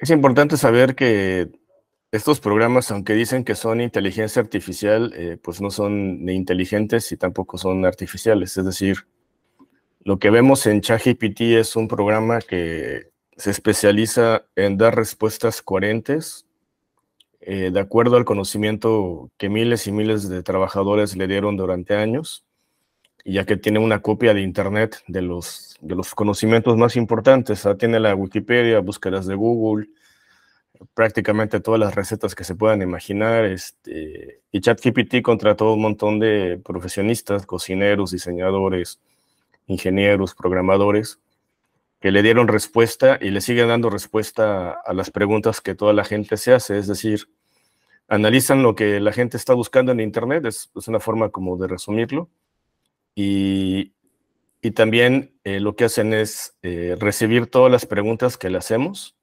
Es importante saber que estos programas, aunque dicen que son inteligencia artificial, eh, pues no son ni inteligentes y tampoco son artificiales. Es decir, lo que vemos en ChatGPT es un programa que se especializa en dar respuestas coherentes eh, de acuerdo al conocimiento que miles y miles de trabajadores le dieron durante años ya que tiene una copia de Internet de los, los conocimientos más importantes. Ah, tiene la Wikipedia, búsquedas de Google, prácticamente todas las recetas que se puedan imaginar. Este, y ChatGPT contrató un montón de profesionistas, cocineros, diseñadores, ingenieros, programadores, que le dieron respuesta y le siguen dando respuesta a las preguntas que toda la gente se hace. Es decir, analizan lo que la gente está buscando en Internet, es una forma como de resumirlo y, también eh, lo que hacen es eh, recibir todas las preguntas que le hacemos,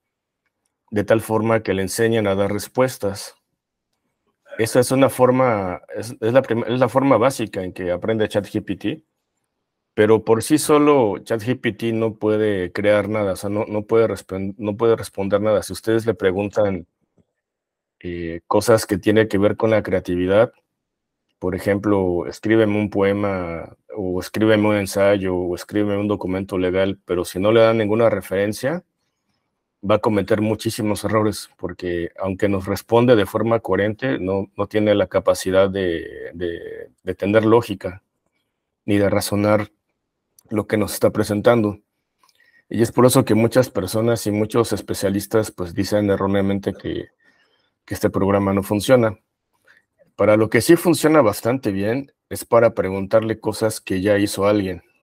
de tal forma que le enseñan a dar respuestas. Esa es una forma, es, la, forma básica en que aprende ChatGPT, pero por sí solo ChatGPT no puede crear nada, o sea, no, puede, no puede responder nada. Si ustedes le preguntan eh, cosas que tienen que ver con la creatividad, por ejemplo, escríbeme un poema o escríbeme un ensayo o escríbeme un documento legal, pero si no le dan ninguna referencia, va a cometer muchísimos errores, porque aunque nos responde de forma coherente, no, tiene la capacidad de, tener lógica ni de razonar lo que nos está presentando. Y es por eso que muchas personas y muchos especialistas pues dicen erróneamente que, que este programa no funciona para lo que sí funciona bastante bien es para preguntarle cosas que ya hizo alguien.